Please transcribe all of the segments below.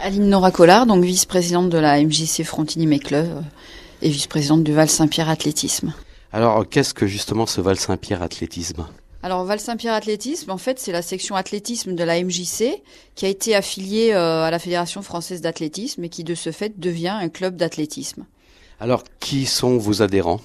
Aline Nora donc vice-présidente de la MJC frontini Club euh, et vice-présidente du Val-Saint-Pierre Athlétisme. Alors, qu'est-ce que justement ce Val-Saint-Pierre Athlétisme alors Val-Saint-Pierre Athlétisme, en fait, c'est la section athlétisme de la MJC qui a été affiliée euh, à la Fédération française d'athlétisme et qui de ce fait devient un club d'athlétisme. Alors qui sont vos adhérents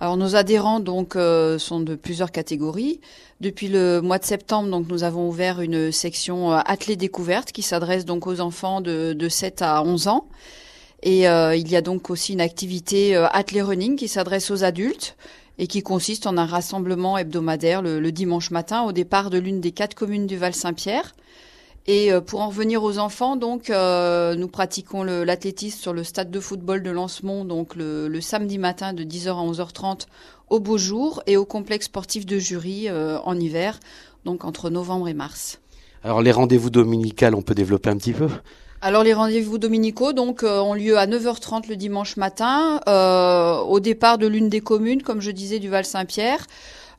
alors nos adhérents donc euh, sont de plusieurs catégories. Depuis le mois de septembre, donc nous avons ouvert une section euh, découverte qui s'adresse donc aux enfants de, de 7 à 11 ans. Et euh, il y a donc aussi une activité euh, athlée running qui s'adresse aux adultes et qui consiste en un rassemblement hebdomadaire le dimanche matin au départ de l'une des quatre communes du Val-Saint-Pierre. Et euh, pour en revenir aux enfants, donc euh, nous pratiquons l'athlétisme sur le stade de football de Lancemont, donc le, samedi matin de 10h à 11h30 au beau jour et au complexe sportif de Jury euh, en hiver, donc entre novembre et mars. Alors les rendez-vous dominicales, on peut développer un petit peu alors les rendez-vous dominicaux donc ont lieu à 9h30 le dimanche matin au départ de l'une des communes comme je disais du Val-Saint-Pierre.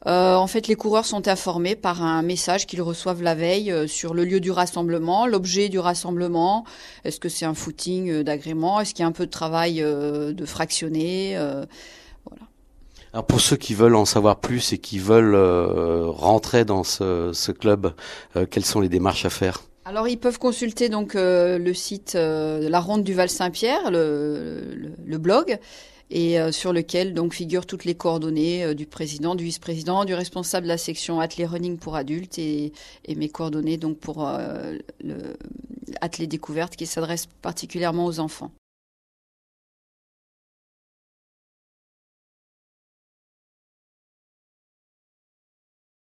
Euh, en fait, les coureurs sont informés par un message qu'ils reçoivent la veille euh, sur le lieu du rassemblement, l'objet du rassemblement. Est-ce que c'est un footing euh, d'agrément Est-ce qu'il y a un peu de travail de fractionner. Alors pour ceux qui veulent en savoir plus et qui veulent rentrer dans ce, club, quelles sont les démarches à faire alors ils peuvent consulter donc le site de la Ronde du Val Saint-Pierre, le blog, et euh, sur lequel donc figurent toutes les coordonnées euh, du président, du vice-président, du responsable de la section athlé running pour adultes et, mes coordonnées donc pour euh, le découverte qui s'adresse particulièrement aux enfants.